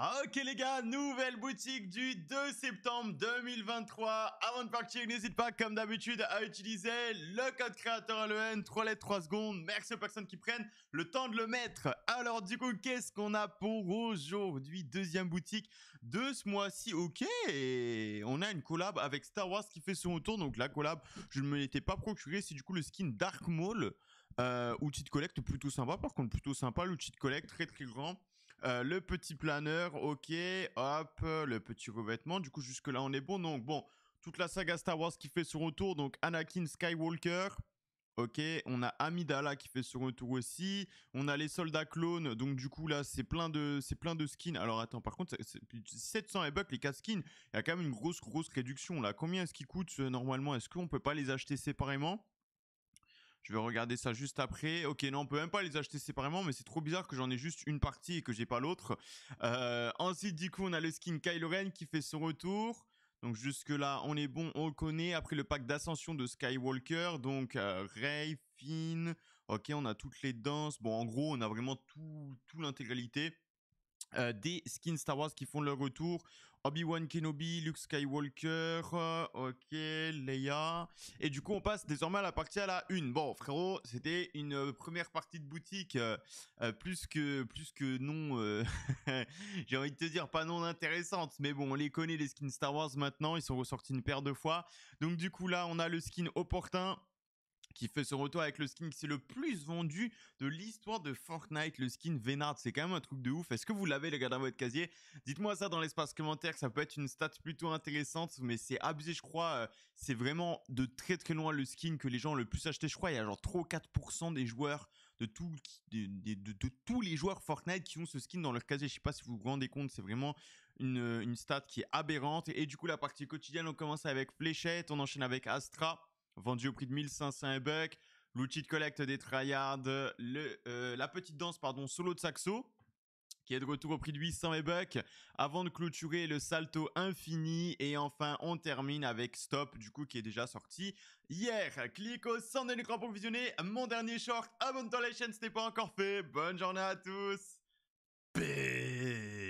Ah, ok les gars, nouvelle boutique du 2 septembre 2023. Avant de partir, n'hésite pas comme d'habitude à utiliser le code créateur LEN, 3 lettres 3 secondes. Merci aux personnes qui prennent le temps de le mettre. Alors du coup, qu'est-ce qu'on a pour aujourd'hui Deuxième boutique de ce mois-ci. Ok, on a une collab avec Star Wars qui fait son retour. Donc la collab, je ne me l'étais pas procuré. C'est du coup le skin Dark Maul. Euh, outil de collecte plutôt sympa, par contre plutôt sympa l'outil de collecte très très grand euh, le petit planeur, ok, hop, euh, le petit revêtement. Du coup, jusque-là, on est bon. Donc, bon, toute la saga Star Wars qui fait son retour. Donc, Anakin Skywalker. Ok, on a Amidala qui fait son retour aussi. On a les soldats clones. Donc du coup là, c'est plein de, c'est plein de skins. Alors attends, par contre, c'est 700 et bucks les 4 skins. Il y a quand même une grosse, grosse réduction là. Combien est-ce qu'ils coûtent euh, normalement Est-ce qu'on peut pas les acheter séparément je vais regarder ça juste après. Ok, non, on peut même pas les acheter séparément, mais c'est trop bizarre que j'en ai juste une partie et que j'ai pas l'autre. Euh, ensuite, du coup, on a le skin Kylo Ren qui fait son retour. Donc jusque là, on est bon, on connaît. Après le pack d'ascension de Skywalker, donc euh, Rey, Finn. Ok, on a toutes les danses. Bon, en gros, on a vraiment tout, tout l'intégralité. Euh, des skins Star Wars qui font leur retour. Obi-Wan Kenobi, Luke Skywalker, euh, ok, Leia. Et du coup, on passe désormais à la partie à la une. Bon, frérot, c'était une euh, première partie de boutique plus que plus que non. J'ai envie de te dire pas non intéressante, mais bon, on les connaît les skins Star Wars maintenant. Ils sont ressortis une paire de fois. Donc du coup là, on a le skin opportun qui fait son retour avec le skin qui le plus vendu de l'histoire de Fortnite, le skin Vénard. C'est quand même un truc de ouf. Est-ce que vous l'avez, les gars, dans votre casier Dites-moi ça dans l'espace commentaire, ça peut être une stat plutôt intéressante, mais c'est abusé, je crois. Euh, c'est vraiment de très très loin le skin que les gens ont le plus acheté. Je crois il y a genre 3 4% des joueurs de, tous les joueurs Fortnite qui ont ce skin dans leur casier. Je sais pas si vous vous rendez compte, c'est vraiment une, stat qui est aberrante. Et, et du coup, la partie quotidienne, on commence avec Fléchette, on enchaîne avec Astra vendu au prix de 1500 bucks. L'outil de collecte des tryhards, le, euh, la petite danse, pardon, solo de saxo, qui est de retour au prix de 800 bucks, avant de clôturer le salto infini. Et enfin, on termine avec Stop, du coup, qui est déjà sorti hier. Clique au centre de l'écran pour visionner mon dernier short. Abonne-toi à la chaîne si ce n'est pas encore fait. Bonne journée à tous. Peace.